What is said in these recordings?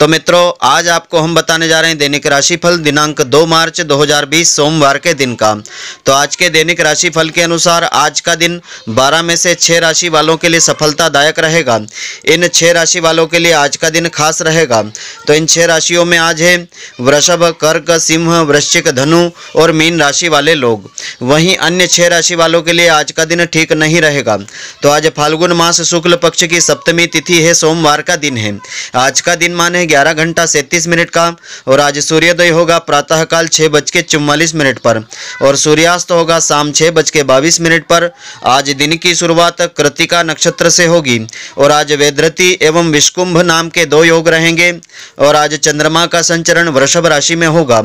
तो मित्रों आज आपको हम बताने जा रहे हैं दैनिक राशिफल दिनांक 2 मार्च 2020 सोमवार के दिन का तो आज के दैनिक राशिफल के अनुसार आज का दिन 12 में से 6 राशि वालों के लिए सफलतादायक रहेगा इन 6 राशि वालों के लिए आज का दिन खास रहेगा तो इन 6 राशियों में आज है वृषभ कर्क सिंह वृश्चिक धनु और मीन राशि वाले लोग वहीं अन्य छः राशि वालों के लिए आज का दिन ठीक नहीं रहेगा तो आज फाल्गुन मास शुक्ल पक्ष की सप्तमी तिथि है सोमवार का दिन है आज का दिन माने ग्यारह घंटा सैंतीस मिनट का और आज सूर्योदय होगा प्रातःकाल छः बज के चुम्बालीस मिनट पर और सूर्यास्त होगा शाम छः बज के बाईस मिनट पर आज दिन की शुरुआत कृतिका नक्षत्र से होगी और आज वेद्रति एवं विष्कुंभ नाम के दो योग रहेंगे और आज चंद्रमा का संचरण वृषभ राशि में होगा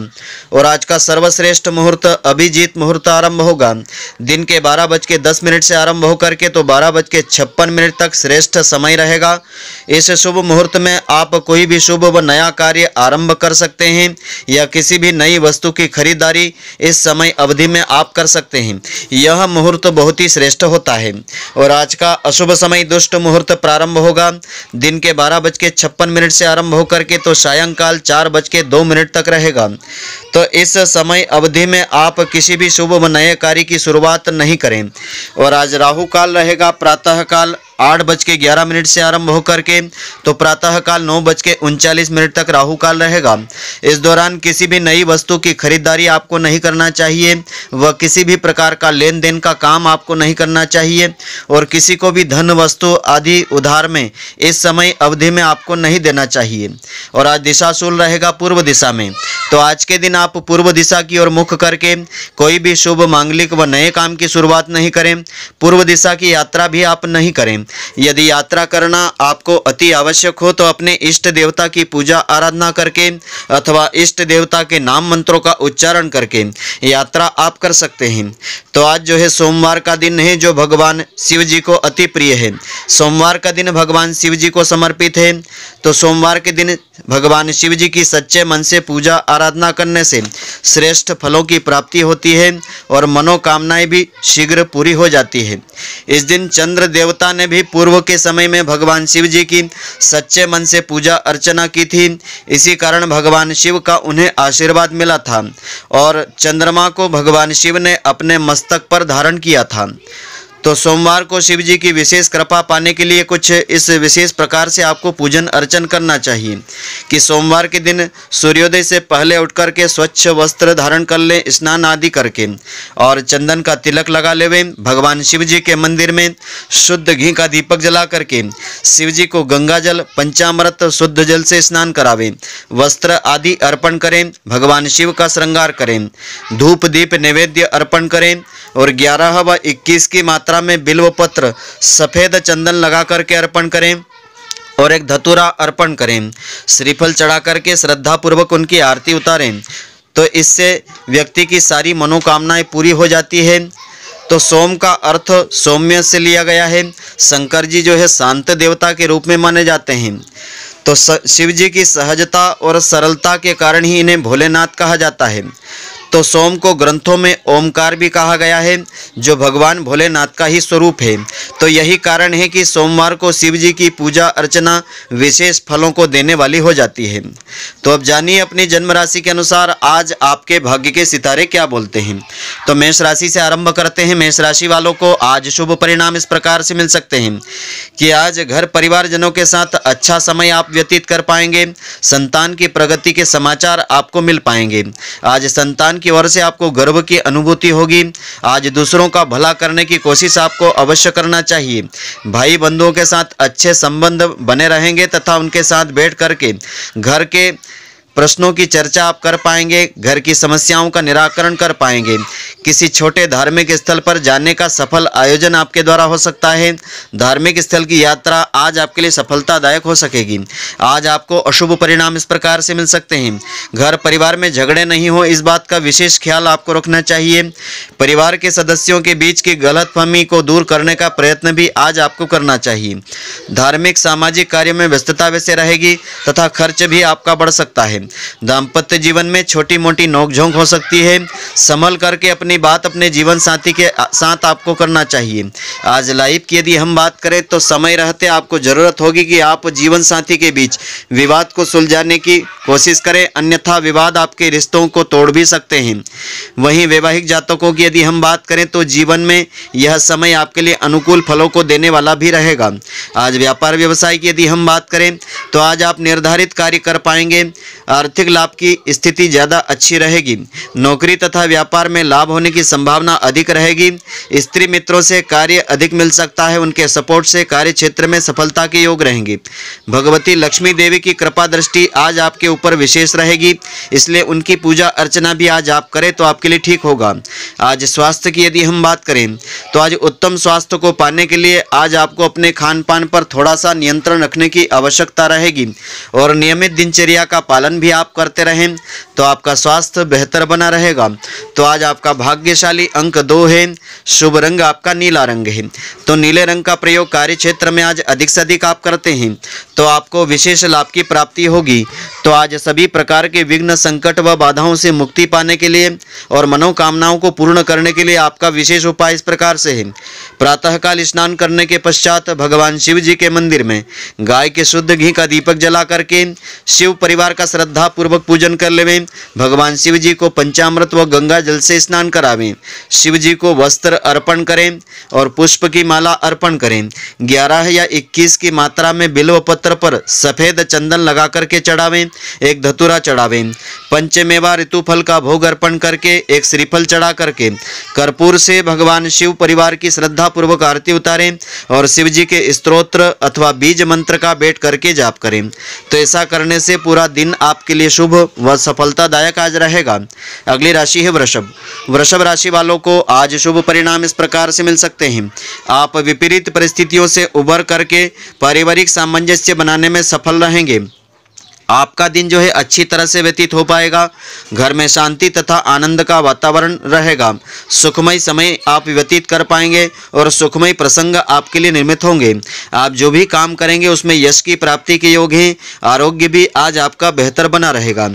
और आज का सर्वश्रेष्ठ मुहूर्त अभिजीत मुहूर्त आरंभ होगा दिन के बारह बज के दस मिनट से आरंभ होकर के तो बारह बज के छप्पन मिनट तक श्रेष्ठ समय रहेगा इस शुभ मुहूर्त में आप कोई भी शुभ शुभ व नया कार्य आरंभ कर सकते हैं या किसी भी नई वस्तु की खरीदारी इस समय अवधि में आप कर सकते हैं यह मुहूर्त बहुत ही श्रेष्ठ होता है और आज का अशुभ समय दुष्ट मुहूर्त प्रारंभ होगा दिन के बारह बज के छप्पन मिनट से आरंभ होकर के तो सायंकाल चार बज के दो मिनट तक रहेगा तो इस समय अवधि में आप किसी भी शुभ व नए कार्य की शुरुआत नहीं करें और आज राहु काल रहेगा प्रातः काल आठ बज के ग्यारह मिनट से आरंभ होकर के तो प्रातःकाल नौ बज के उनचालीस मिनट तक राहु काल रहेगा इस दौरान किसी भी नई वस्तु की खरीदारी आपको नहीं करना चाहिए व किसी भी प्रकार का लेन देन का काम आपको नहीं करना चाहिए और किसी को भी धन वस्तु आदि उधार में इस समय अवधि में आपको नहीं देना चाहिए और आज दिशाशूल रहेगा पूर्व दिशा में तो आज के दिन आप पूर्व दिशा की ओर मुख करके कोई भी शुभ मांगलिक व नए काम की शुरुआत नहीं करें पूर्व दिशा की यात्रा भी आप नहीं करें यदि यात्रा करना आपको अति आवश्यक हो तो अपने इष्ट देवता की पूजा आराधना करके अथवा इष्ट देवता के नाम मंत्रों का उच्चारण करके यात्रा आप कर सकते हैं तो आज जो है सोमवार का दिन है जो भगवान शिव जी को अति प्रिय है सोमवार का दिन भगवान शिव जी को समर्पित है तो सोमवार के दिन भगवान शिव जी की सच्चे मन से पूजा आराधना करने से श्रेष्ठ फलों की प्राप्ति होती है और मनोकामनाएं भी शीघ्र पूरी हो जाती है इस दिन चंद्र देवता ने भी भी पूर्व के समय में भगवान शिव जी की सच्चे मन से पूजा अर्चना की थी इसी कारण भगवान शिव का उन्हें आशीर्वाद मिला था और चंद्रमा को भगवान शिव ने अपने मस्तक पर धारण किया था तो सोमवार को शिव जी की विशेष कृपा पाने के लिए कुछ इस विशेष प्रकार से आपको पूजन अर्चन करना चाहिए कि सोमवार के दिन सूर्योदय से पहले उठ करके स्वच्छ वस्त्र धारण कर लें स्नान आदि करके और चंदन का तिलक लगा लेवें भगवान शिव जी के मंदिर में शुद्ध घी का दीपक जला करके शिव जी को गंगा जल पंचामृत शुद्ध जल से स्नान करावें वस्त्र आदि अर्पण करें भगवान शिव का श्रृंगार करें धूप दीप नैवेद्य अर्पण करें और ग्यारह व इक्कीस की मात्रा में बिल्व पत्र सफ़ेद चंदन लगा करके अर्पण करें और एक धतुरा अर्पण करें श्रीफल चढ़ा करके श्रद्धापूर्वक उनकी आरती उतारें तो इससे व्यक्ति की सारी मनोकामनाएं पूरी हो जाती है तो सोम का अर्थ सौम्य से लिया गया है शंकर जी जो है शांत देवता के रूप में माने जाते हैं तो शिव जी की सहजता और सरलता के कारण ही इन्हें भोलेनाथ कहा जाता है तो सोम को ग्रंथों में ओमकार भी कहा गया है जो भगवान भोलेनाथ का ही स्वरूप है तो यही कारण है कि सोमवार को शिव जी की पूजा अर्चना विशेष फलों को देने वाली हो जाती है तो अब जानिए अपनी जन्म राशि के अनुसार आज आपके भाग्य के सितारे क्या बोलते हैं तो मेष राशि से आरंभ करते हैं मेष राशि वालों को आज शुभ परिणाम इस प्रकार से मिल सकते हैं कि आज घर परिवारजनों के साथ अच्छा समय आप व्यतीत कर पाएंगे संतान की प्रगति के समाचार आपको मिल पाएंगे आज संतान भगवान की ओर से आपको गर्व की अनुभूति होगी आज दूसरों का भला करने की कोशिश आपको अवश्य करना चाहिए भाई बंधुओं के साथ अच्छे संबंध बने रहेंगे तथा उनके साथ बैठ करके घर के प्रश्नों की चर्चा आप कर पाएंगे घर की समस्याओं का निराकरण कर पाएंगे किसी छोटे धार्मिक स्थल पर जाने का सफल आयोजन आपके द्वारा हो सकता है धार्मिक स्थल की यात्रा आज आपके लिए सफलतादायक हो सकेगी आज आपको अशुभ परिणाम इस प्रकार से मिल सकते हैं घर परिवार में झगड़े नहीं हो इस बात का विशेष ख्याल आपको रखना चाहिए परिवार के सदस्यों के बीच की गलतफहमी को दूर करने का प्रयत्न भी आज आपको करना चाहिए धार्मिक सामाजिक कार्य में व्यस्तता वैसे रहेगी तथा खर्च भी आपका बढ़ सकता है दाम्पत्य जीवन में छोटी मोटी नोकझोंक हो सकती है संभल करके अपनी बात अपने जीवन साथी के साथ आपको करना चाहिए आज लाइफ की यदि हम बात करें तो समय रहते आपको ज़रूरत होगी कि आप जीवन साथी के बीच विवाद को सुलझाने की कोशिश करें अन्यथा विवाद आपके रिश्तों को तोड़ भी सकते हैं वहीं वैवाहिक जातकों की यदि हम बात करें तो जीवन में यह समय आपके लिए अनुकूल फलों को देने वाला भी रहेगा आज व्यापार व्यवसाय की यदि हम बात करें तो आज आप निर्धारित कार्य कर पाएंगे आर्थिक लाभ की स्थिति ज़्यादा अच्छी रहेगी नौकरी तथा व्यापार में लाभ होने की संभावना अधिक रहेगी स्त्री मित्रों से कार्य अधिक मिल सकता है उनके सपोर्ट से कार्य क्षेत्र में सफलता के योग रहेंगे भगवती लक्ष्मी देवी की कृपा दृष्टि आज आपके ऊपर विशेष रहेगी इसलिए उनकी पूजा अर्चना भी आज आप करें तो आपके लिए ठीक होगा आज स्वास्थ्य की यदि हम बात करें तो आज उत्तम स्वास्थ्य को पाने के लिए आज आपको अपने खान पान पर थोड़ा सा नियंत्रण रखने की आवश्यकता रहेगी और नियमित दिनचर्या का पालन भी भी आप करते रहें तो आपका स्वास्थ्य बेहतर बना रहेगा तो आज आपका भाग्यशाली अंक दो है शुभ रंग आपका नीला रंग है तो नीले रंग का प्रयोग कार्य क्षेत्र में आज अधिक से अधिक आप करते हैं तो आपको विशेष लाभ की प्राप्ति होगी तो आज सभी प्रकार के विघ्न संकट व बाधाओं से मुक्ति पाने के लिए और मनोकामनाओं को पूर्ण करने के लिए आपका विशेष उपाय इस प्रकार से है प्रातःकाल स्नान करने के पश्चात भगवान शिव जी के मंदिर में गाय के शुद्ध घी का दीपक जला करके शिव परिवार का श्रद्धा श्रद्धा पूर्वक पूजन कर लेवे भगवान शिव जी को पंचामृत व गंगा जल से स्नान करावें शिव जी को वस्त्र अर्पण करें और पुष्प की माला अर्पण करें ग्यारह या इक्कीस की मात्रा में बिल्व पत्र पर सफ़ेद चंदन लगा करके चढ़ावें एक धतुरा चढ़ावें पंचमेवा ऋतुफल का भोग अर्पण करके एक श्रीफल चढ़ा करके कर्पूर से भगवान शिव परिवार की श्रद्धा पूर्वक आरती उतारें और शिव जी के स्त्रोत्र अथवा बीज मंत्र का बैठ करके जाप करें तो ऐसा करने से पूरा दिन आप आपके लिए शुभ व सफलतादायक आज रहेगा अगली राशि है वृषभ वृषभ राशि वालों को आज शुभ परिणाम इस प्रकार से मिल सकते हैं आप विपरीत परिस्थितियों से उभर करके पारिवारिक सामंजस्य बनाने में सफल रहेंगे आपका दिन जो है अच्छी तरह से व्यतीत हो पाएगा घर में शांति तथा आनंद का वातावरण रहेगा सुखमय समय आप व्यतीत कर पाएंगे और सुखमय प्रसंग आपके लिए निर्मित होंगे आप जो भी काम करेंगे उसमें यश की प्राप्ति के योग हैं आरोग्य भी आज आपका बेहतर बना रहेगा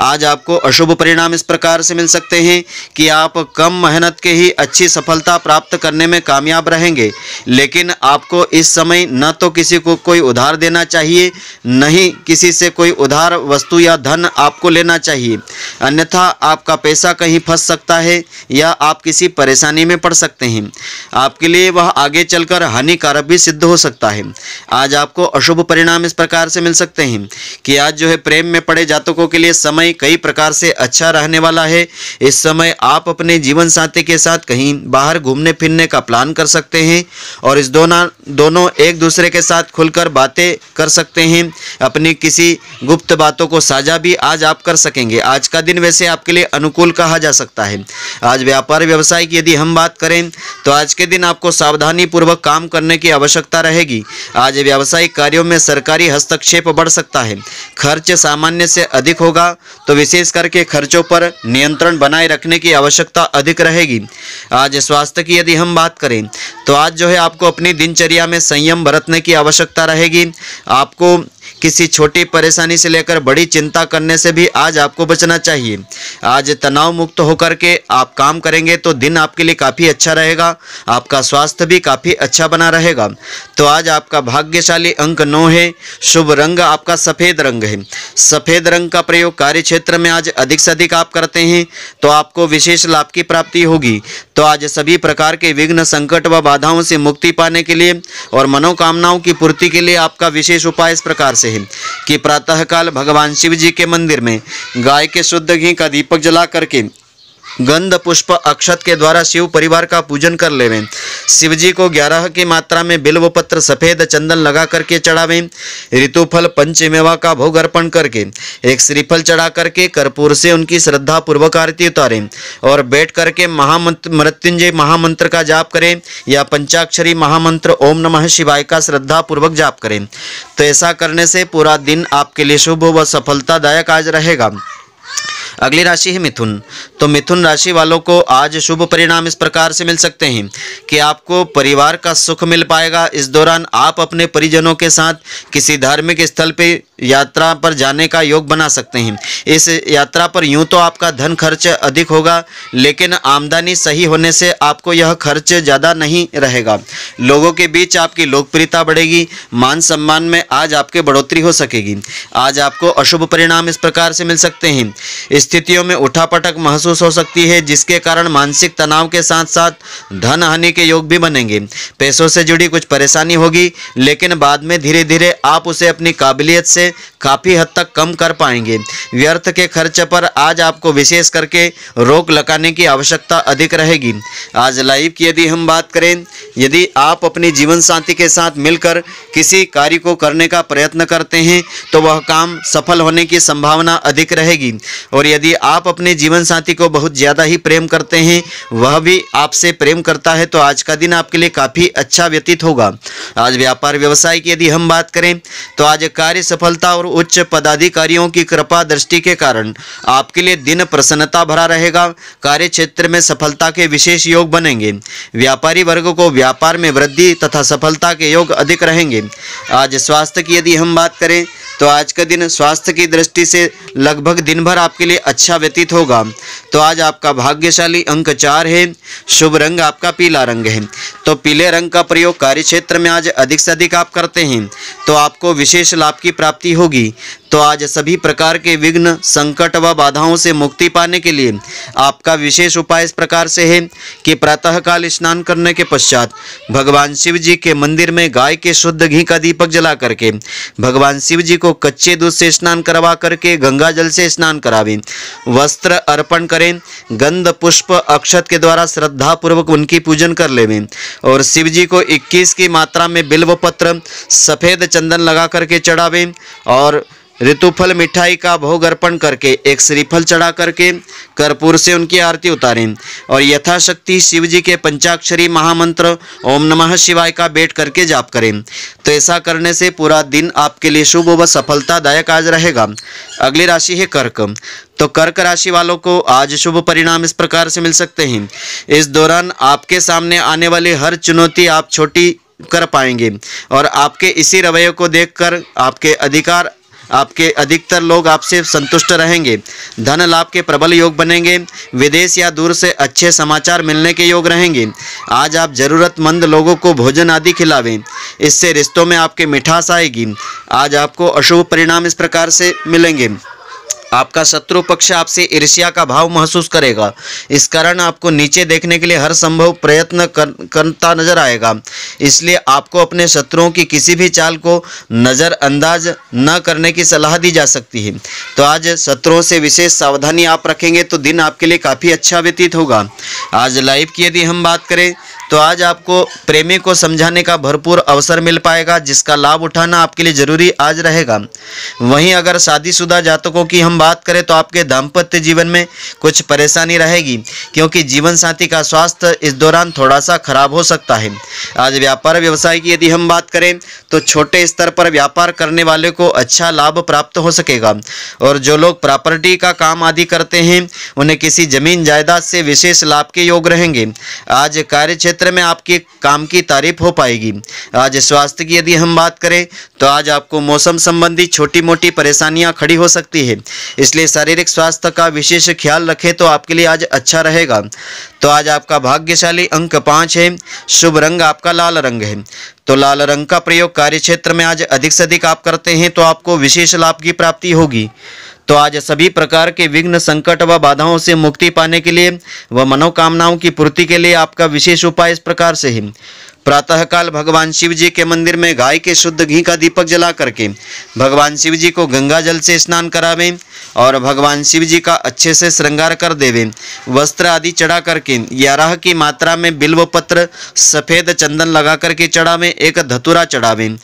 आज आपको अशुभ परिणाम इस प्रकार से मिल सकते हैं कि आप कम मेहनत के ही अच्छी सफलता प्राप्त करने में कामयाब रहेंगे लेकिन आपको इस समय न तो किसी को कोई उधार देना चाहिए ही किसी से कोई कोई उधार वस्तु या धन आपको लेना चाहिए अन्यथा आपका पैसा कहीं फंस सकता है या आप किसी परेशानी में पड़ सकते हैं आपके लिए वह आगे चलकर हानिकारक भी सिद्ध हो सकता है आज आपको अशुभ परिणाम इस प्रकार से मिल सकते हैं कि आज जो है प्रेम में पड़े जातकों के लिए समय कई प्रकार से अच्छा रहने वाला है इस समय आप अपने जीवन साथी के साथ कहीं बाहर घूमने फिरने का प्लान कर सकते हैं और इस दोनों दोनों एक दूसरे के साथ खुलकर बातें कर सकते हैं अपनी किसी गुप्त बातों को साझा भी आज आप कर सकेंगे आज का दिन वैसे आपके लिए अनुकूल कहा जा सकता है आज व्यापार व्यवसाय की यदि हम बात करें तो आज के दिन आपको सावधानी पूर्वक काम करने की आवश्यकता रहेगी आज व्यावसायिक कार्यों में सरकारी हस्तक्षेप बढ़ सकता है खर्च सामान्य से अधिक होगा तो विशेष करके खर्चों पर नियंत्रण बनाए रखने की आवश्यकता अधिक रहेगी आज स्वास्थ्य की यदि हम बात करें तो आज जो है आपको अपनी दिनचर्या में संयम बरतने की आवश्यकता रहेगी आपको किसी छोटी परेशानी से लेकर बड़ी चिंता करने से भी आज आपको बचना चाहिए आज तनाव मुक्त होकर के आप काम करेंगे तो दिन आपके लिए काफ़ी अच्छा रहेगा आपका स्वास्थ्य भी काफ़ी अच्छा बना रहेगा तो आज आपका भाग्यशाली अंक नौ है शुभ रंग आपका सफ़ेद रंग है सफ़ेद रंग का प्रयोग कार्य क्षेत्र में आज अधिक से अधिक आप करते हैं तो आपको विशेष लाभ की प्राप्ति होगी तो आज सभी प्रकार के विघ्न संकट व बाधाओं से मुक्ति पाने के लिए और मनोकामनाओं की पूर्ति के लिए आपका विशेष उपाय इस प्रकार से हैं कि प्रातःकाल भगवान शिव जी के मंदिर में गाय के शुद्ध घी का दीपक जला करके गंध पुष्प अक्षत के द्वारा शिव परिवार का पूजन कर लेवें शिवजी को ग्यारह की मात्रा में बिल्व पत्र सफ़ेद चंदन लगा करके चढ़ावें ऋतुफल पंचमेवा का भोग अर्पण करके एक श्रीफल चढ़ा करके कर्पूर से उनकी श्रद्धा पूर्वक आरती उतारें और बैठ करके महामंत्र मृत्युंजय महामंत्र का जाप करें या पंचाक्षरी महामंत्र ओम नमः शिवाय का श्रद्धा पूर्वक जाप करें तो ऐसा करने से पूरा दिन आपके लिए शुभ व सफलतादायक आज रहेगा अगली राशि है मिथुन तो मिथुन राशि वालों को आज शुभ परिणाम इस प्रकार से मिल सकते हैं कि आपको परिवार का सुख मिल पाएगा इस दौरान आप अपने परिजनों के साथ किसी धार्मिक स्थल पर यात्रा पर जाने का योग बना सकते हैं इस यात्रा पर यूं तो आपका धन खर्च अधिक होगा लेकिन आमदनी सही होने से आपको यह खर्च ज़्यादा नहीं रहेगा लोगों के बीच आपकी लोकप्रियता बढ़ेगी मान सम्मान में आज आपके बढ़ोतरी हो सकेगी आज आपको अशुभ परिणाम इस प्रकार से मिल सकते हैं इस स्थितियों में उठापटक महसूस हो सकती है जिसके कारण मानसिक तनाव के साथ साथ धन हानि के योग भी बनेंगे पैसों से जुड़ी कुछ परेशानी होगी लेकिन बाद में धीरे धीरे आप उसे अपनी काबिलियत से काफ़ी हद तक कम कर पाएंगे व्यर्थ के खर्च पर आज आपको विशेष करके रोक लगाने की आवश्यकता अधिक रहेगी आज लाइव की यदि हम बात करें यदि आप अपनी जीवन साथी के साथ मिलकर किसी कार्य को करने का प्रयत्न करते हैं तो वह काम सफल होने की संभावना अधिक रहेगी और यदि आप अपने जीवन साथी को बहुत ज़्यादा ही प्रेम करते हैं वह भी आपसे प्रेम करता है तो आज का दिन आपके लिए काफ़ी अच्छा व्यतीत होगा आज व्यापार व्यवसाय की यदि हम बात करें तो आज कार्य सफलता और उच्च पदाधिकारियों की कृपा दृष्टि के कारण आपके लिए दिन प्रसन्नता भरा रहेगा कार्य क्षेत्र में सफलता के विशेष योग बनेंगे व्यापारी वर्ग को व्यापार में वृद्धि तथा सफलता के योग अधिक रहेंगे आज स्वास्थ्य की यदि हम बात करें तो आज का दिन स्वास्थ्य की दृष्टि से लगभग दिन भर आपके लिए अच्छा व्यतीत होगा तो आज आपका भाग्यशाली अंक चार है शुभ रंग आपका पीला रंग है तो पीले रंग का प्रयोग कार्य क्षेत्र में आज अधिक से अधिक आप करते हैं तो आपको विशेष लाभ की प्राप्ति होगी तो आज सभी प्रकार के विघ्न संकट व बाधाओं से मुक्ति पाने के लिए आपका विशेष उपाय इस प्रकार से है कि प्रातःकाल स्नान करने के पश्चात भगवान शिव जी के मंदिर में गाय के शुद्ध घी का दीपक जला करके भगवान शिव जी को कच्चे दूध से स्नान करवा करके गंगा जल से स्नान करावे वस्त्र अर्पण करें गंध पुष्प अक्षत के द्वारा श्रद्धा पूर्वक उनकी पूजन कर लेवे और शिव जी को इक्कीस की मात्रा में बिल्व पत्र सफ़ेद चंदन लगा करके चढ़ावे और ऋतुफल मिठाई का भोग अर्पण करके एक श्रीफल चढ़ा करके कर्पूर से उनकी आरती उतारें और यथाशक्ति शिव जी के पंचाक्षरी महामंत्र ओम नमः शिवाय का बैठ करके जाप करें तो ऐसा करने से पूरा दिन आपके लिए शुभ व सफलतादायक आज रहेगा अगली राशि है कर्क तो कर्क राशि वालों को आज शुभ परिणाम इस प्रकार से मिल सकते हैं इस दौरान आपके सामने आने वाली हर चुनौती आप छोटी कर पाएंगे और आपके इसी रवैये को देखकर आपके अधिकार आपके अधिकतर लोग आपसे संतुष्ट रहेंगे धन लाभ के प्रबल योग बनेंगे विदेश या दूर से अच्छे समाचार मिलने के योग रहेंगे आज आप ज़रूरतमंद लोगों को भोजन आदि खिलावें इससे रिश्तों में आपके मिठास आएगी आज आपको अशुभ परिणाम इस प्रकार से मिलेंगे आपका शत्रु पक्ष आपसे ईर्ष्या का भाव महसूस करेगा इस कारण आपको नीचे देखने के लिए हर संभव प्रयत्न कर, करता नजर आएगा इसलिए आपको अपने शत्रुओं की किसी भी चाल को नज़रअंदाज न करने की सलाह दी जा सकती है तो आज शत्रुओं से विशेष सावधानी आप रखेंगे तो दिन आपके लिए काफ़ी अच्छा व्यतीत होगा आज लाइव की यदि हम बात करें तो आज आपको प्रेमी को समझाने का भरपूर अवसर मिल पाएगा जिसका लाभ उठाना आपके लिए जरूरी आज रहेगा वहीं अगर शादीशुदा जातकों की हम बात करें तो आपके दाम्पत्य जीवन में कुछ परेशानी रहेगी क्योंकि जीवन साथी का स्वास्थ्य इस दौरान थोड़ा सा खराब हो सकता है आज व्यापार व्यवसाय की यदि हम बात करें तो छोटे स्तर पर व्यापार करने वाले को अच्छा लाभ प्राप्त हो सकेगा और जो लोग प्रॉपर्टी का काम आदि करते हैं उन्हें किसी जमीन जायदाद से विशेष लाभ के योग रहेंगे आज कार्य क्षेत्र में आपके काम की तारीफ हो पाएगी आज स्वास्थ्य की यदि हम बात करें तो आज आपको मौसम संबंधी छोटी मोटी परेशानियां खड़ी हो सकती है इसलिए शारीरिक स्वास्थ्य का विशेष ख्याल रखें तो आपके लिए आज अच्छा रहेगा तो आज आपका भाग्यशाली अंक पाँच है शुभ रंग आपका लाल रंग है तो लाल रंग का प्रयोग क्षेत्र में आज अधिक से अधिक आप करते हैं तो आपको विशेष लाभ की प्राप्ति होगी तो आज सभी प्रकार के विघ्न संकट व बाधाओं से मुक्ति पाने के लिए व मनोकामनाओं की पूर्ति के लिए आपका विशेष उपाय इस प्रकार से है प्रातःकाल भगवान शिव जी के मंदिर में गाय के शुद्ध घी का दीपक जला करके भगवान शिव जी को गंगा जल से स्नान करावें और भगवान शिव जी का अच्छे से श्रृंगार कर देवें वस्त्र आदि चढ़ा करके ग्यारह की मात्रा में बिल्व पत्र सफ़ेद चंदन लगा करके चढ़ावें एक धतुरा चढ़ावें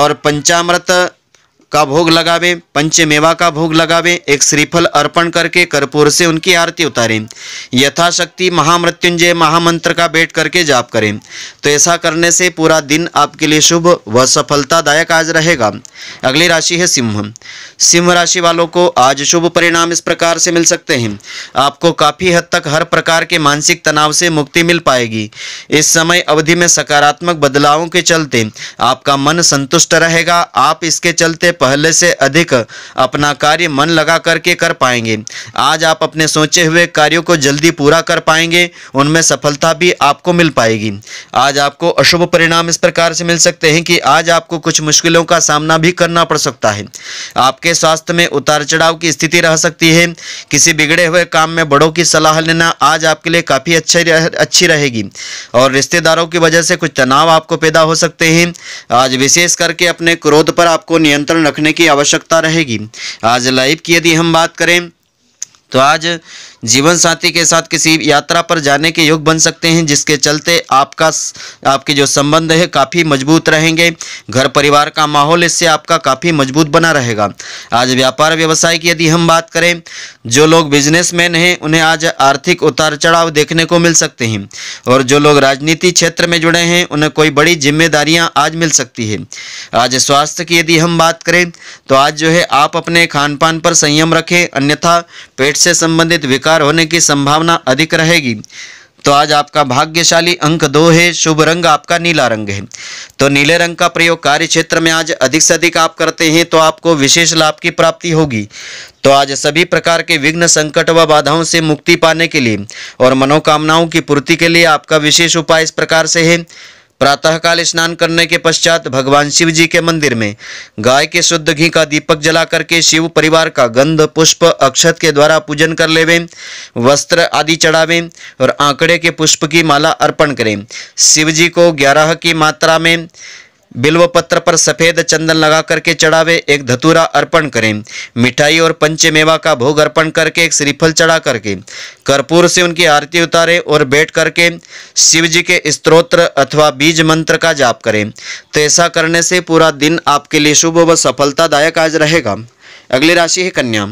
और पंचामृत का भोग लगावे पंचमेवा का भोग लगावे एक श्रीफल अर्पण करके कर्पूर से उनकी आरती उतारें यथाशक्ति महामृत्युंजय महामंत्र का बैठ करके जाप करें तो ऐसा करने से पूरा दिन आपके लिए शुभ व सफलतादायक आज रहेगा अगली राशि है सिंह सिंह राशि वालों को आज शुभ परिणाम इस प्रकार से मिल सकते हैं आपको काफ़ी हद तक हर प्रकार के मानसिक तनाव से मुक्ति मिल पाएगी इस समय अवधि में सकारात्मक बदलावों के चलते आपका मन संतुष्ट रहेगा आप इसके चलते पहले से अधिक अपना कार्य मन लगा करके कर पाएंगे आज आप अपने सोचे हुए कार्यों को जल्दी पूरा कर पाएंगे उनमें सफलता भी आपको मिल पाएगी आज आपको अशुभ परिणाम इस प्रकार से मिल सकते हैं कि आज आपको कुछ मुश्किलों का सामना भी करना पड़ सकता है आपके स्वास्थ्य में उतार चढ़ाव की स्थिति रह सकती है किसी बिगड़े हुए काम में बड़ों की सलाह लेना आज आपके लिए काफ़ी अच्छा रह, अच्छी रहेगी और रिश्तेदारों की वजह से कुछ तनाव आपको पैदा हो सकते हैं आज विशेष करके अपने क्रोध पर आपको नियंत्रण रखने की आवश्यकता रहेगी आज लाइव की यदि हम बात करें तो आज जीवन साथी के साथ किसी यात्रा पर जाने के योग बन सकते हैं जिसके चलते आपका आपके जो संबंध है काफ़ी मजबूत रहेंगे घर परिवार का माहौल इससे आपका काफ़ी मजबूत बना रहेगा आज व्यापार व्यवसाय की यदि हम बात करें जो लोग बिजनेसमैन हैं उन्हें आज आर्थिक उतार चढ़ाव देखने को मिल सकते हैं और जो लोग राजनीति क्षेत्र में जुड़े हैं उन्हें कोई बड़ी जिम्मेदारियां आज मिल सकती है आज स्वास्थ्य की यदि हम बात करें तो आज जो है आप अपने खान पान पर संयम रखें अन्यथा पेट से संबंधित विकार होने की संभावना अधिक रहेगी तो आज आपका भाग्यशाली अंक दो है शुभ रंग आपका नीला रंग है तो नीले रंग का प्रयोग कार्य क्षेत्र में आज अधिक से अधिक आप करते हैं तो आपको विशेष लाभ की प्राप्ति होगी तो आज सभी प्रकार के विघ्न संकट व बाधाओं से मुक्ति पाने के लिए और मनोकामनाओं की पूर्ति के लिए आपका विशेष उपाय इस प्रकार से है प्रातःकाल स्नान करने के पश्चात भगवान शिव जी के मंदिर में गाय के शुद्ध घी का दीपक जला करके शिव परिवार का गंध पुष्प अक्षत के द्वारा पूजन कर लेवें वस्त्र आदि चढ़ावें और आंकड़े के पुष्प की माला अर्पण करें शिव जी को ग्यारह की मात्रा में बिल्व पत्र पर सफेद चंदन लगा करके चढ़ावे एक धतूरा अर्पण करें मिठाई और पंचमेवा का भोग अर्पण करके एक श्रीफल चढ़ा करके कर्पूर से उनकी आरती उतारे और बैठ करके शिव जी के स्त्रोत्र अथवा बीज मंत्र का जाप करें तो ऐसा करने से पूरा दिन आपके लिए शुभ व सफलतादायक आज रहेगा अगली राशि है कन्या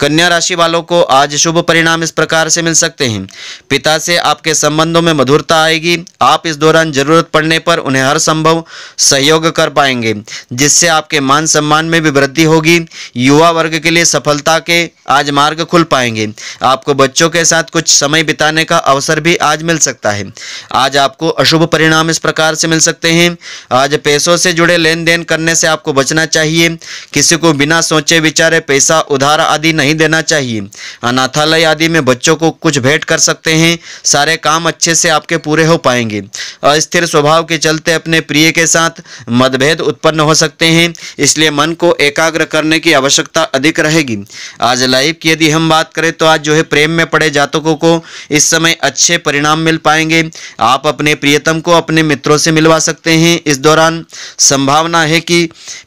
कन्या राशि वालों को आज शुभ परिणाम इस प्रकार से मिल सकते हैं पिता से आपके संबंधों में मधुरता आएगी आप इस दौरान जरूरत पड़ने पर उन्हें हर संभव सहयोग कर पाएंगे जिससे आपके मान सम्मान में भी वृद्धि होगी युवा वर्ग के लिए सफलता के आज मार्ग खुल पाएंगे आपको बच्चों के साथ कुछ समय बिताने का अवसर भी आज मिल सकता है आज आपको अशुभ परिणाम इस प्रकार से मिल सकते हैं आज पैसों से जुड़े लेन देन करने से आपको बचना चाहिए किसी को बिना सोचे विचारे पैसा उधार आदि नहीं नहीं देना चाहिए अनाथालय आदि में बच्चों को कुछ भेंट कर सकते हैं सारे काम अच्छे से आपके पूरे हो पाएंगे अस्थिर स्वभाव के चलते अपने प्रिय के साथ मतभेद उत्पन्न हो सकते हैं इसलिए मन को एकाग्र करने की आवश्यकता अधिक रहेगी आज लाइफ की यदि हम बात करें तो आज जो है प्रेम में पड़े जातकों को इस समय अच्छे परिणाम मिल पाएंगे आप अपने प्रियतम को अपने मित्रों से मिलवा सकते हैं इस दौरान संभावना है कि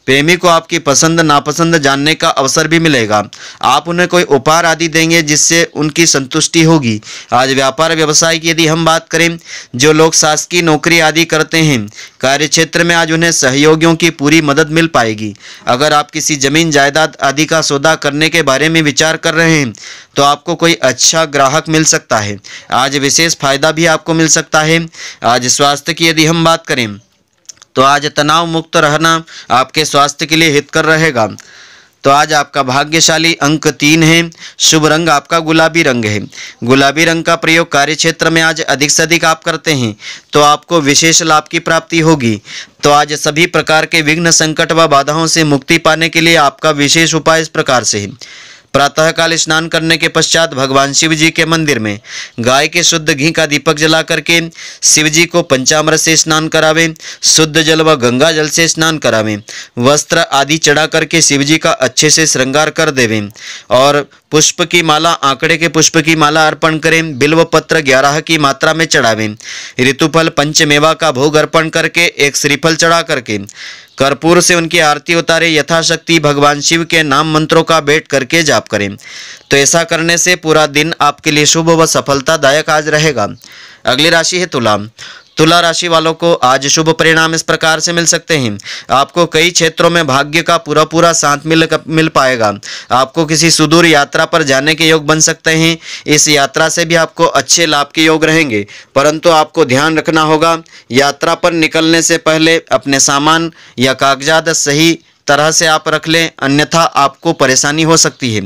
प्रेमी को आपकी पसंद नापसंद जानने का अवसर भी मिलेगा आप उन्हें कोई उपहार आदि देंगे जिससे उनकी संतुष्टि होगी आज व्यापार व्यवसाय की यदि हम बात करें जो लोग शासकीय नौकरी आदि करते हैं कार्य क्षेत्र में आज उन्हें सहयोगियों की पूरी मदद मिल पाएगी अगर आप किसी ज़मीन जायदाद आदि का सौदा करने के बारे में विचार कर रहे हैं तो आपको कोई अच्छा ग्राहक मिल सकता है आज विशेष फायदा भी आपको मिल सकता है आज स्वास्थ्य की यदि हम बात करें तो आज तनाव मुक्त रहना आपके स्वास्थ्य के लिए हितकर रहेगा तो आज आपका भाग्यशाली अंक तीन है शुभ रंग आपका गुलाबी रंग है गुलाबी रंग का प्रयोग कार्य क्षेत्र में आज अधिक से अधिक आप करते हैं तो आपको विशेष लाभ की प्राप्ति होगी तो आज सभी प्रकार के विघ्न संकट व बाधाओं से मुक्ति पाने के लिए आपका विशेष उपाय इस प्रकार से है प्रातःकाल स्नान करने के पश्चात भगवान शिव जी के मंदिर में गाय के शुद्ध घी का दीपक जला करके शिव जी को पंचामृत से स्नान करावे शुद्ध जल व गंगा जल से स्नान करावे वस्त्र आदि चढ़ा करके शिव जी का अच्छे से श्रृंगार कर देवे और पुष्प की माला आंकड़े के पुष्प की माला अर्पण करें बिल्व पत्र ग्यारह की मात्रा में चढ़ावें ऋतुफल पंचमेवा का भोग अर्पण करके एक श्रीफल चढ़ा करके कर्पूर से उनकी आरती उतारे यथाशक्ति भगवान शिव के नाम मंत्रों का भेंट करके जाप करें तो ऐसा करने से पूरा दिन आपके लिए शुभ व सफलतादायक आज रहेगा अगली राशि है तुला तुला राशि वालों को आज शुभ परिणाम इस प्रकार से मिल सकते हैं आपको कई क्षेत्रों में भाग्य का पूरा पूरा साथ मिल मिल पाएगा आपको किसी सुदूर यात्रा पर जाने के योग बन सकते हैं इस यात्रा से भी आपको अच्छे लाभ के योग रहेंगे परंतु आपको ध्यान रखना होगा यात्रा पर निकलने से पहले अपने सामान या कागजात सही तरह से आप रख लें अन्यथा आपको परेशानी हो सकती है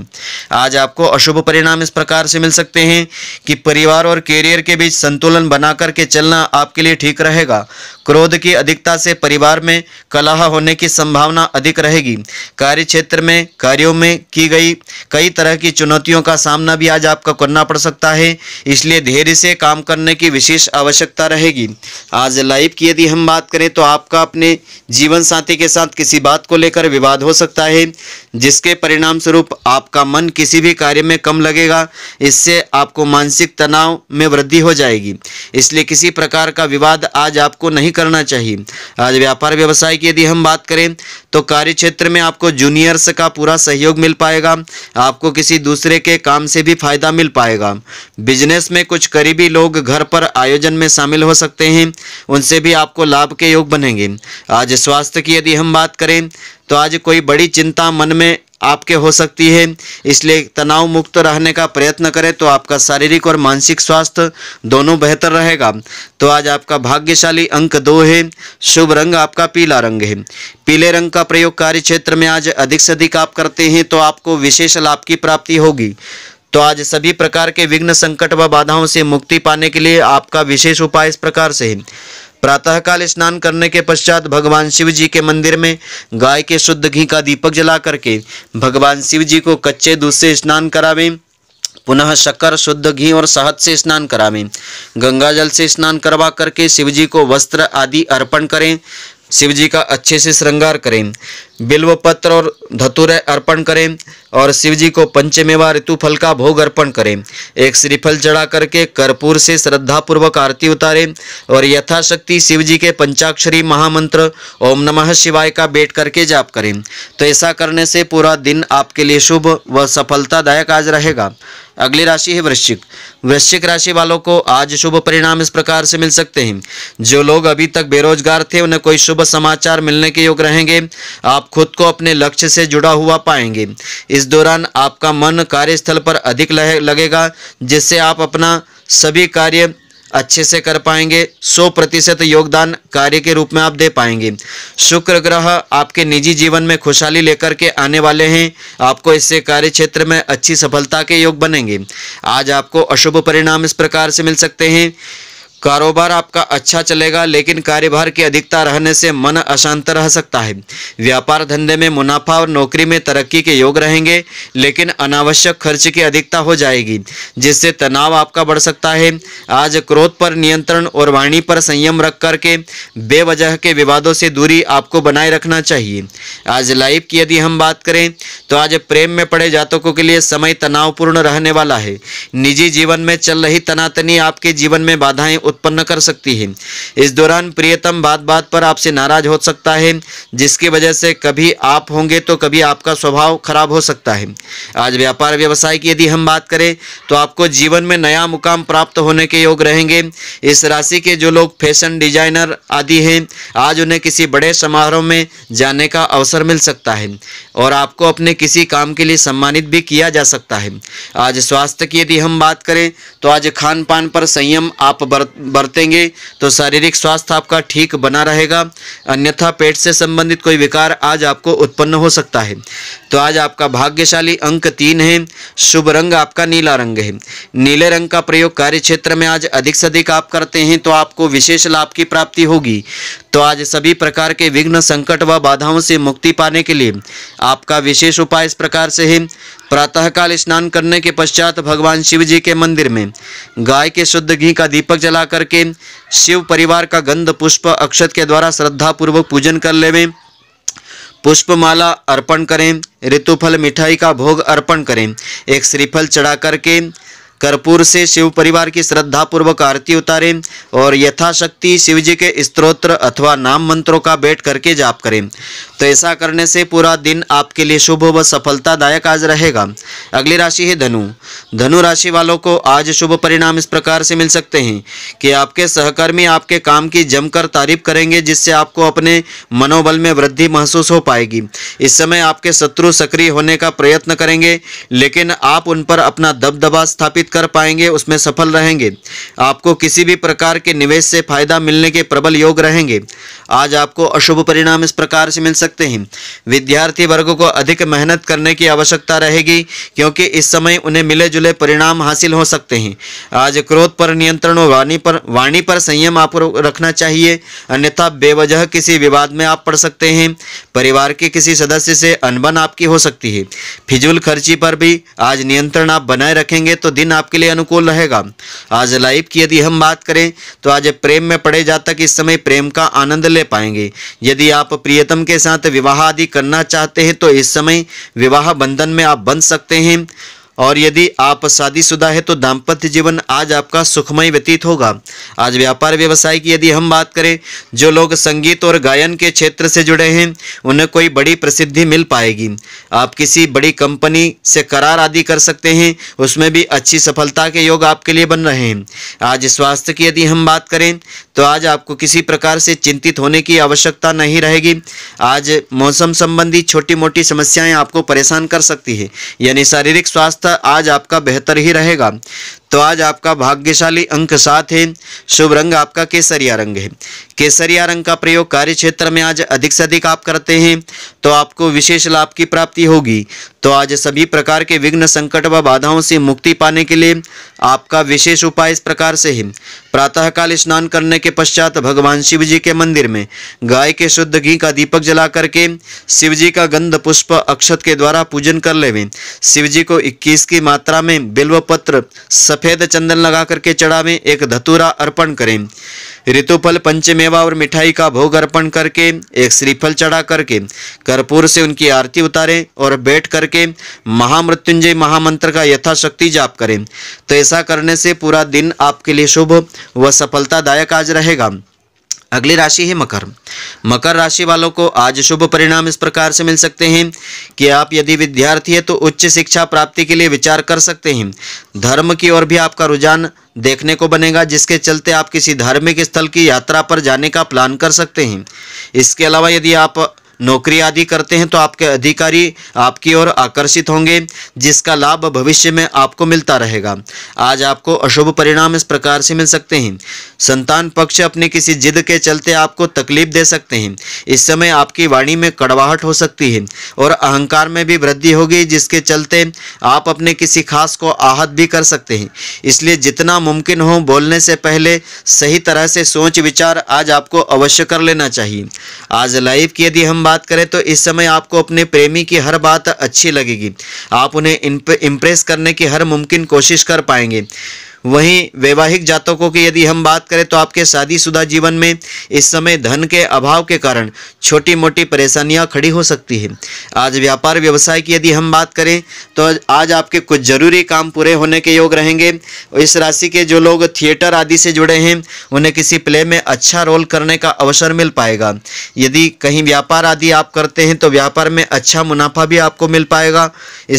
आज आपको अशुभ परिणाम इस प्रकार से मिल सकते हैं कि परिवार और कैरियर के बीच संतुलन बना करके चलना आपके लिए ठीक रहेगा क्रोध की अधिकता से परिवार में कलह होने की संभावना अधिक रहेगी कार्य क्षेत्र में कार्यों में की गई कई तरह की चुनौतियों का सामना भी आज आपका करना पड़ सकता है इसलिए धैर्य से काम करने की विशेष आवश्यकता रहेगी आज लाइफ की यदि हम बात करें तो आपका अपने जीवन साथी के साथ किसी बात को लेकर लेकर विवाद हो सकता है जिसके परिणाम स्वरूप आपका मन किसी भी कार्य में कम लगेगा इससे आपको मानसिक तनाव में वृद्धि हो जाएगी इसलिए किसी प्रकार का विवाद आज आपको नहीं करना चाहिए आज व्यापार व्यवसाय की यदि हम बात करें तो कार्य क्षेत्र में आपको जूनियर्स का पूरा सहयोग मिल पाएगा आपको किसी दूसरे के काम से भी फायदा मिल पाएगा बिजनेस में कुछ करीबी लोग घर पर आयोजन में शामिल हो सकते हैं उनसे भी आपको लाभ के योग बनेंगे आज स्वास्थ्य की यदि हम बात करें तो आज कोई बड़ी चिंता मन में आपके हो सकती है इसलिए तनाव मुक्त रहने का प्रयत्न करें तो आपका शारीरिक और मानसिक स्वास्थ्य दोनों बेहतर रहेगा तो आज आपका भाग्यशाली अंक दो है शुभ रंग आपका पीला रंग है पीले रंग का प्रयोग कार्य क्षेत्र में आज अधिक से अधिक आप करते हैं तो आपको विशेष लाभ की प्राप्ति होगी तो आज सभी प्रकार के विघ्न संकट व बाधाओं से मुक्ति पाने के लिए आपका विशेष उपाय इस प्रकार से है प्रातःकाल स्नान करने के पश्चात भगवान शिव जी के मंदिर में गाय के शुद्ध घी का दीपक जला करके भगवान शिव जी को कच्चे दूध से स्नान करावें पुनः शक्कर शुद्ध घी और शहद से स्नान करावें गंगा जल से स्नान करवा करके शिव जी को वस्त्र आदि अर्पण करें शिव जी का अच्छे से श्रृंगार करें बिल्व पत्र और धतुरे अर्पण करें और शिव जी को पंचमेवा ऋतु फल का भोग अर्पण करें एक श्रीफल चढ़ा करके कर्पूर से श्रद्धापूर्वक आरती उतारें और यथाशक्ति शिव जी के पंचाक्षरी महामंत्र ओम नमः शिवाय का बैठ करके जाप करें तो ऐसा करने से पूरा दिन आपके लिए शुभ व सफलतादायक आज रहेगा अगली राशि है वृश्चिक वृश्चिक राशि वालों को आज शुभ परिणाम इस प्रकार से मिल सकते हैं जो लोग अभी तक बेरोजगार थे उन्हें कोई शुभ समाचार मिलने के योग रहेंगे आप खुद को अपने लक्ष्य से जुड़ा हुआ पाएंगे इस दौरान आपका मन कार्यस्थल पर अधिक लगेगा जिससे आप अपना सभी कार्य अच्छे से कर पाएंगे सौ प्रतिशत योगदान कार्य के रूप में आप दे पाएंगे शुक्र ग्रह आपके निजी जीवन में खुशहाली लेकर के आने वाले हैं आपको इससे कार्य क्षेत्र में अच्छी सफलता के योग बनेंगे आज आपको अशुभ परिणाम इस प्रकार से मिल सकते हैं कारोबार आपका अच्छा चलेगा लेकिन कार्यभार की अधिकता रहने से मन अशांत रह सकता है व्यापार धंधे में मुनाफा और नौकरी में तरक्की के योग रहेंगे लेकिन अनावश्यक खर्च की अधिकता हो जाएगी जिससे तनाव आपका बढ़ सकता है आज क्रोध पर नियंत्रण और वाणी पर संयम रख करके बेवजह के विवादों से दूरी आपको बनाए रखना चाहिए आज लाइफ की यदि हम बात करें तो आज प्रेम में पड़े जातकों के लिए समय तनावपूर्ण रहने वाला है निजी जीवन में चल रही तनातनी आपके जीवन में बाधाएं उत्पन्न कर सकती है इस दौरान प्रियतम बात बात पर आपसे नाराज हो सकता है जिसकी वजह से कभी आप होंगे तो कभी आपका स्वभाव खराब हो सकता है आज व्यापार व्यवसाय की यदि हम बात करें तो आपको जीवन में नया मुकाम प्राप्त होने के योग रहेंगे इस राशि के जो लोग फैशन डिजाइनर आदि हैं आज उन्हें किसी बड़े समारोह में जाने का अवसर मिल सकता है और आपको अपने किसी काम के लिए सम्मानित भी किया जा सकता है आज स्वास्थ्य की यदि हम बात करें तो आज खान पान पर संयम आप बरतेंगे तो शारीरिक स्वास्थ्य आपका ठीक बना रहेगा अन्यथा पेट से संबंधित कोई विकार आज आपको उत्पन्न हो सकता है तो आज आपका भाग्यशाली अंक तीन है शुभ रंग आपका नीला रंग है नीले रंग का प्रयोग कार्य क्षेत्र में आज अधिक से अधिक आप करते हैं तो आपको विशेष लाभ की प्राप्ति होगी तो आज सभी प्रकार के विघ्न संकट व बाधाओं से मुक्ति पाने के लिए आपका विशेष उपाय इस प्रकार से है प्रातःकाल स्नान करने के पश्चात भगवान शिव जी के मंदिर में गाय के शुद्ध घी का दीपक जला करके शिव परिवार का गंध पुष्प अक्षत के द्वारा श्रद्धापूर्वक पूजन कर लेवें पुष्पमाला अर्पण करें ऋतुफल मिठाई का भोग अर्पण करें एक श्रीफल चढ़ा करके कर्पूर से शिव परिवार की श्रद्धापूर्वक आरती उतारें और यथाशक्ति शिव जी के स्त्रोत्र अथवा नाम मंत्रों का बैठ करके जाप करें तो ऐसा करने से पूरा दिन आपके लिए शुभ व सफलतादायक आज रहेगा अगली राशि है धनु धनु राशि वालों को आज शुभ परिणाम इस प्रकार से मिल सकते हैं कि आपके सहकर्मी आपके काम की जमकर तारीफ करेंगे जिससे आपको अपने मनोबल में वृद्धि महसूस हो पाएगी इस समय आपके शत्रु सक्रिय होने का प्रयत्न करेंगे लेकिन आप उन पर अपना दबदबा स्थापित कर पाएंगे उसमें सफल रहेंगे आपको किसी भी प्रकार के निवेश से फायदा मिलने के प्रबल योग रहेंगे आज आपको अशुभ परिणाम इस प्रकार से मिल सकते हैं विद्यार्थी वर्ग को अधिक मेहनत करने की आवश्यकता रहेगी क्योंकि इस समय उन्हें मिले जुले परिणाम हासिल हो सकते हैं आज क्रोध पर नियंत्रण और वाणी पर वाणी पर संयम आप रखना चाहिए अन्यथा बेवजह किसी विवाद में आप पड़ सकते हैं परिवार के किसी सदस्य से अनबन आपकी हो सकती है फिजूल खर्ची पर भी आज नियंत्रण आप बनाए रखेंगे तो दिन आपके लिए अनुकूल रहेगा आज लाइफ की यदि हम बात करें तो आज प्रेम में पड़े जातक इस समय प्रेम का आनंद ले पाएंगे यदि आप प्रियतम के साथ विवाह आदि करना चाहते हैं तो इस समय विवाह बंधन में आप बन सकते हैं और यदि आप शादीशुदा है तो दाम्पत्य जीवन आज आपका सुखमय व्यतीत होगा आज व्यापार व्यवसाय की यदि हम बात करें जो लोग संगीत और गायन के क्षेत्र से जुड़े हैं उन्हें कोई बड़ी प्रसिद्धि मिल पाएगी आप किसी बड़ी कंपनी से करार आदि कर सकते हैं उसमें भी अच्छी सफलता के योग आपके लिए बन रहे हैं आज स्वास्थ्य की यदि हम बात करें तो आज आपको किसी प्रकार से चिंतित होने की आवश्यकता नहीं रहेगी आज मौसम संबंधी छोटी मोटी समस्याएँ आपको परेशान कर सकती है यानी शारीरिक स्वास्थ्य स्वास्थ्य आज आपका बेहतर ही रहेगा तो आज आपका भाग्यशाली अंक सात है शुभ रंग आपका केसरिया रंग है केसरिया रंग का प्रयोग कार्य क्षेत्र में आज अधिक से अधिक आप करते हैं तो आपको विशेष लाभ की प्राप्ति होगी तो आज सभी प्रकार के विघ्न संकट व बाधाओं से मुक्ति पाने के लिए आपका विशेष उपाय इस प्रकार से है प्रातःकाल स्नान करने के पश्चात भगवान शिव जी के मंदिर में गाय के शुद्ध घी का दीपक जला करके शिव जी का गंध पुष्प अक्षत के द्वारा पूजन कर लेवें शिव जी को इक्कीस की मात्रा में बिल्व पत्र सप सफेद चंदन लगा करके चढ़ावें एक धतूरा अर्पण करें ऋतुफल पंचमेवा और मिठाई का भोग अर्पण करके एक श्रीफल चढ़ा करके कर्पूर से उनकी आरती उतारें और बैठ करके महामृत्युंजय महामंत्र का यथाशक्ति जाप करें तो ऐसा करने से पूरा दिन आपके लिए शुभ व सफलतादायक आज रहेगा अगली राशि है मकर मकर राशि वालों को आज शुभ परिणाम इस प्रकार से मिल सकते हैं कि आप यदि विद्यार्थी हैं तो उच्च शिक्षा प्राप्ति के लिए विचार कर सकते हैं धर्म की ओर भी आपका रुझान देखने को बनेगा जिसके चलते आप किसी धार्मिक स्थल की यात्रा पर जाने का प्लान कर सकते हैं इसके अलावा यदि आप नौकरी आदि करते हैं तो आपके अधिकारी आपकी ओर आकर्षित होंगे जिसका लाभ भविष्य में आपको मिलता रहेगा आज आपको अशुभ परिणाम इस प्रकार से मिल सकते हैं संतान पक्ष अपने किसी जिद के चलते आपको तकलीफ दे सकते हैं इस समय आपकी वाणी में कड़वाहट हो सकती है और अहंकार में भी वृद्धि होगी जिसके चलते आप अपने किसी खास को आहत भी कर सकते हैं इसलिए जितना मुमकिन हो बोलने से पहले सही तरह से सोच विचार आज आपको अवश्य कर लेना चाहिए आज लाइव की यदि हम बात बात करें तो इस समय आपको अपने प्रेमी की हर बात अच्छी लगेगी आप उन्हें इम्प्रेस करने की हर मुमकिन कोशिश कर पाएंगे वहीं वैवाहिक जातकों की यदि हम बात करें तो आपके शादीशुदा जीवन में इस समय धन के अभाव के कारण छोटी मोटी परेशानियां खड़ी हो सकती है आज व्यापार व्यवसाय की यदि हम बात करें तो आज आपके कुछ ज़रूरी काम पूरे होने के योग रहेंगे इस राशि के जो लोग थिएटर आदि से जुड़े हैं उन्हें किसी प्ले में अच्छा रोल करने का अवसर मिल पाएगा यदि कहीं व्यापार आदि आप करते हैं तो व्यापार में अच्छा मुनाफा भी आपको मिल पाएगा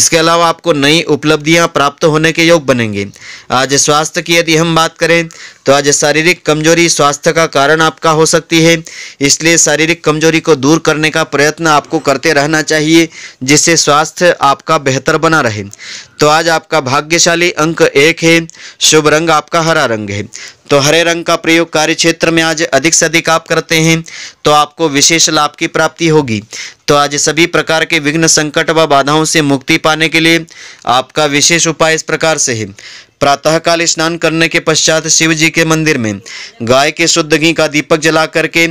इसके अलावा आपको नई उपलब्धियाँ प्राप्त होने के योग बनेंगे आज स्वास्थ्य की यदि हम बात करें तो आज शारीरिक कमजोरी स्वास्थ्य का कारण आपका हो सकती है इसलिए शारीरिक कमजोरी को दूर करने का प्रयत्न आपको करते रहना चाहिए जिससे स्वास्थ्य आपका बेहतर बना रहे तो आज आपका भाग्यशाली अंक एक है शुभ रंग आपका हरा रंग है तो हरे रंग का प्रयोग कार्य क्षेत्र में आज अधिक से अधिक आप करते हैं तो आपको विशेष लाभ की प्राप्ति होगी तो आज सभी प्रकार के विघ्न संकट व बाधाओं से मुक्ति पाने के लिए आपका विशेष उपाय इस प्रकार से है प्रातःकाल स्नान करने के पश्चात शिव जी के मंदिर में गाय के शुद्ध घी का दीपक जला करके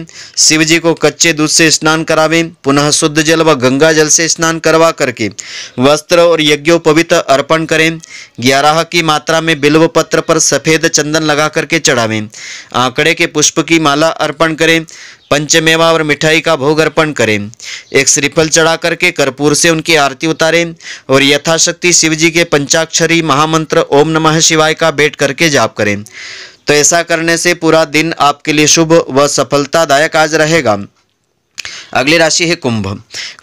शिव जी को कच्चे दूध से स्नान करावें पुनः शुद्ध जल व गंगा जल से स्नान करवा करके वस्त्र और यज्ञोपवित अर्पण करें ग्यारह की मात्रा में बिल्व पत्र पर सफ़ेद चंदन लगा करके चढ़ावें आंकड़े के पुष्प की माला अर्पण करें पंचमेवा और मिठाई का भोग अर्पण करें एक श्रीफल चढ़ा करके कर्पूर से उनकी आरती उतारें और यथाशक्ति शिवजी के पंचाक्षरी महामंत्र ओम नमः शिवाय का बैठ करके जाप करें तो ऐसा करने से पूरा दिन आपके लिए शुभ व सफलतादायक आज रहेगा अगली राशि है कुंभ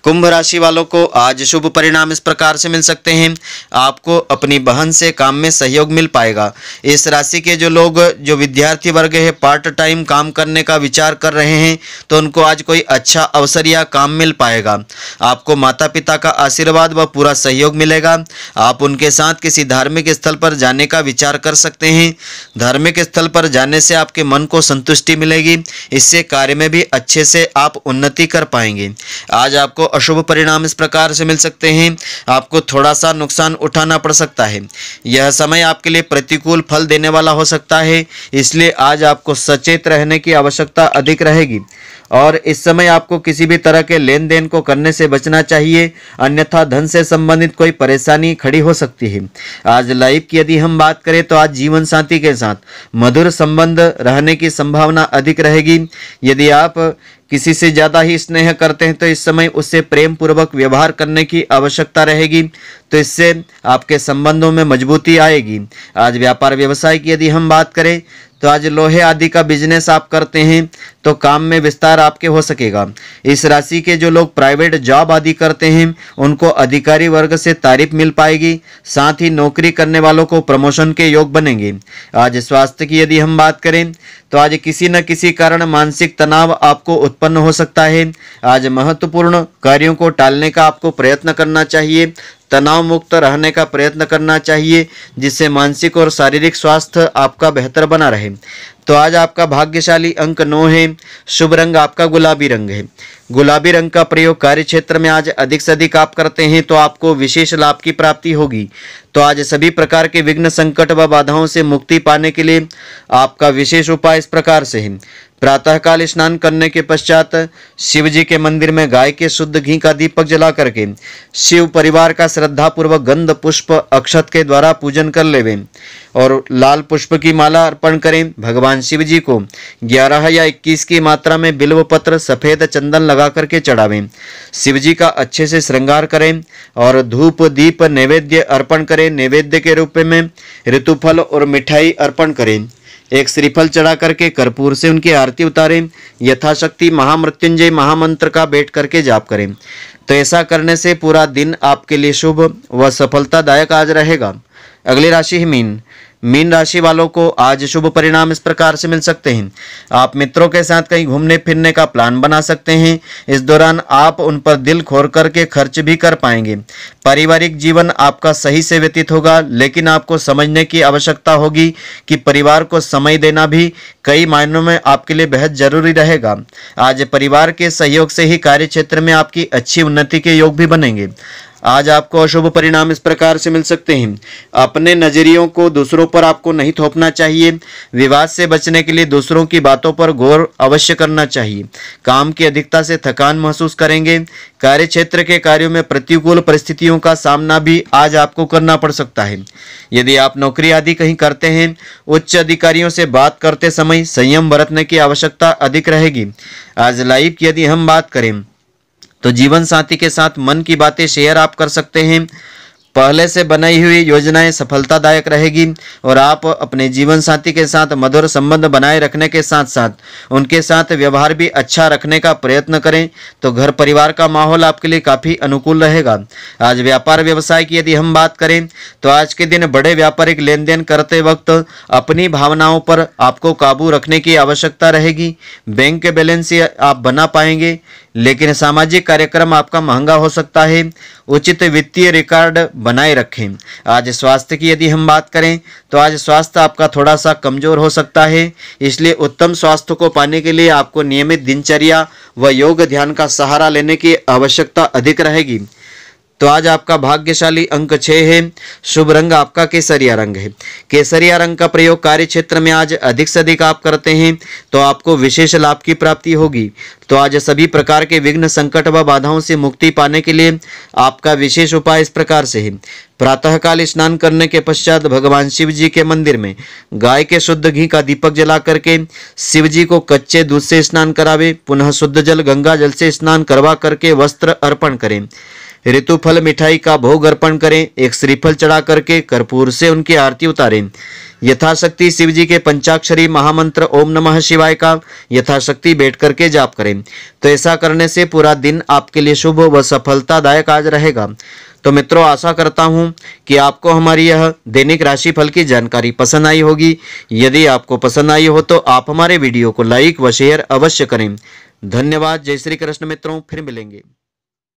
कुंभ राशि वालों को आज शुभ परिणाम इस प्रकार से मिल सकते हैं आपको अपनी बहन से काम में सहयोग मिल पाएगा इस राशि के जो लोग जो विद्यार्थी वर्ग है पार्ट टाइम काम करने का विचार कर रहे हैं तो उनको आज कोई अच्छा अवसर या काम मिल पाएगा आपको माता पिता का आशीर्वाद व पूरा सहयोग मिलेगा आप उनके साथ किसी धार्मिक स्थल पर जाने का विचार कर सकते हैं धार्मिक स्थल पर जाने से आपके मन को संतुष्टि मिलेगी इससे कार्य में भी अच्छे से आप उन्नति कर कर पाएंगे आज आपको अशुभ परिणाम इस प्रकार से मिल सकते हैं आपको थोड़ा सा नुकसान उठाना पड़ सकता है यह समय आपके लिए प्रतिकूल फल देने वाला हो सकता है इसलिए आज आपको सचेत रहने की आवश्यकता अधिक रहेगी और इस समय आपको किसी भी तरह के लेन देन को करने से बचना चाहिए अन्यथा धन से संबंधित कोई परेशानी खड़ी हो सकती है आज लाइफ की यदि हम बात करें तो आज जीवन साथी के साथ मधुर संबंध रहने की संभावना अधिक रहेगी यदि आप किसी से ज़्यादा ही स्नेह करते हैं तो इस समय उससे प्रेम पूर्वक व्यवहार करने की आवश्यकता रहेगी तो इससे आपके संबंधों में मजबूती आएगी आज व्यापार व्यवसाय की यदि हम बात करें तो आज लोहे आदि का बिजनेस आप करते हैं तो काम में विस्तार आपके हो सकेगा इस राशि के जो लोग प्राइवेट जॉब आदि करते हैं उनको अधिकारी वर्ग से तारीफ मिल पाएगी साथ ही नौकरी करने वालों को प्रमोशन के योग बनेंगे आज स्वास्थ्य की यदि हम बात करें तो आज किसी न किसी कारण मानसिक तनाव आपको उत्पन्न हो सकता है आज महत्वपूर्ण कार्यों को टालने का आपको प्रयत्न करना चाहिए तनाव मुक्त रहने का प्रयत्न करना चाहिए जिससे मानसिक और शारीरिक स्वास्थ्य आपका बेहतर बना रहे तो आज आपका भाग्यशाली अंक नौ है शुभ रंग आपका गुलाबी रंग है गुलाबी रंग का प्रयोग कार्य क्षेत्र में आज अधिक से अधिक आप करते हैं तो आपको विशेष लाभ की प्राप्ति होगी तो आज सभी प्रकार के विघ्न संकट व बाधाओं से मुक्ति पाने के लिए आपका विशेष उपाय इस प्रकार से है प्रातःकाल स्नान करने के पश्चात शिव जी के मंदिर में गाय के शुद्ध घी का दीपक जला करके शिव परिवार का श्रद्धापूर्वक गंध पुष्प अक्षत के द्वारा पूजन कर लेवे और लाल पुष्प की माला अर्पण करें भगवान शिव जी को ग्यारह या इक्कीस की मात्रा में बिल्व पत्र सफ़ेद चंदन लगा करके चढ़ावें शिव जी का अच्छे से श्रृंगार करें और धूप दीप नैवेद्य अर्पण करें नैवेद्य के रूप में ऋतुफल और मिठाई अर्पण करें एक श्रीफल चढ़ा करके कर्पूर से उनकी आरती उतारें यथाशक्ति महामृत्युंजय महामंत्र का बैठ करके जाप करें तो ऐसा करने से पूरा दिन आपके लिए शुभ व सफलतादायक आज रहेगा अगली राशि है मीन मीन राशि वालों को आज शुभ परिणाम इस प्रकार से मिल सकते हैं आप मित्रों के साथ कहीं घूमने फिरने का प्लान बना सकते हैं इस दौरान आप उन पर दिल खोर करके खर्च भी कर पाएंगे पारिवारिक जीवन आपका सही से व्यतीत होगा लेकिन आपको समझने की आवश्यकता होगी कि परिवार को समय देना भी कई मायनों में आपके लिए बेहद जरूरी रहेगा आज परिवार के सहयोग से ही कार्य क्षेत्र में आपकी अच्छी उन्नति के योग भी बनेंगे आज आपको अशुभ परिणाम इस प्रकार से मिल सकते हैं अपने नजरियों को दूसरों पर आपको नहीं थोपना चाहिए विवाद से बचने के लिए दूसरों की बातों पर गौर अवश्य करना चाहिए काम की अधिकता से थकान महसूस करेंगे कार्य क्षेत्र के कार्यों में प्रतिकूल परिस्थितियों का सामना भी आज आपको करना पड़ सकता है यदि आप नौकरी आदि कहीं करते हैं उच्च अधिकारियों से बात करते समय संयम बरतने की आवश्यकता अधिक रहेगी आज लाइव की यदि हम बात करें तो जीवन साथी के साथ मन की बातें शेयर आप कर सकते हैं पहले से बनाई हुई योजनाएं सफलतादायक रहेगी और आप अपने जीवन साथी के साथ मधुर संबंध बनाए रखने के साथ साथ उनके साथ व्यवहार भी अच्छा रखने का प्रयत्न करें तो घर परिवार का माहौल आपके लिए काफ़ी अनुकूल रहेगा आज व्यापार व्यवसाय की यदि हम बात करें तो आज के दिन बड़े व्यापारिक लेन देन करते वक्त अपनी भावनाओं पर आपको काबू रखने की आवश्यकता रहेगी बैंक के बैलेंस आप बना पाएंगे लेकिन सामाजिक कार्यक्रम आपका महंगा हो सकता है उचित वित्तीय रिकॉर्ड बनाए रखें आज स्वास्थ्य की यदि हम बात करें तो आज स्वास्थ्य आपका थोड़ा सा कमज़ोर हो सकता है इसलिए उत्तम स्वास्थ्य को पाने के लिए आपको नियमित दिनचर्या व योग ध्यान का सहारा लेने की आवश्यकता अधिक रहेगी तो आज आपका भाग्यशाली अंक छ है शुभ रंग आपका केसरिया रंग है केसरिया रंग का प्रयोग कार्य क्षेत्र में आज अधिक से अधिक आप करते हैं तो आपको विशेष लाभ की प्राप्ति होगी तो आज सभी प्रकार के विघ्न संकट व बाधाओं से मुक्ति पाने के लिए आपका विशेष उपाय इस प्रकार से है प्रातःकाल स्नान करने के पश्चात भगवान शिव जी के मंदिर में गाय के शुद्ध घी का दीपक जला करके शिव जी को कच्चे दूध से स्नान करावे पुनः शुद्ध जल गंगा जल से स्नान करवा करके वस्त्र अर्पण करें ऋतुफल मिठाई का भोग अर्पण करें एक श्रीफल चढ़ा करके कर्पूर से उनकी आरती उतारें यथाशक्ति शिव जी के पंचाक्षरी महामंत्र ओम नमः शिवाय का यथाशक्ति बैठ करके जाप करें तो ऐसा करने से पूरा दिन आपके लिए शुभ व सफलतादायक आज रहेगा तो मित्रों आशा करता हूँ कि आपको हमारी यह दैनिक राशि फल की जानकारी पसंद आई होगी यदि आपको पसंद आई हो तो आप हमारे वीडियो को लाइक व शेयर अवश्य करें धन्यवाद जय श्री कृष्ण मित्रों फिर मिलेंगे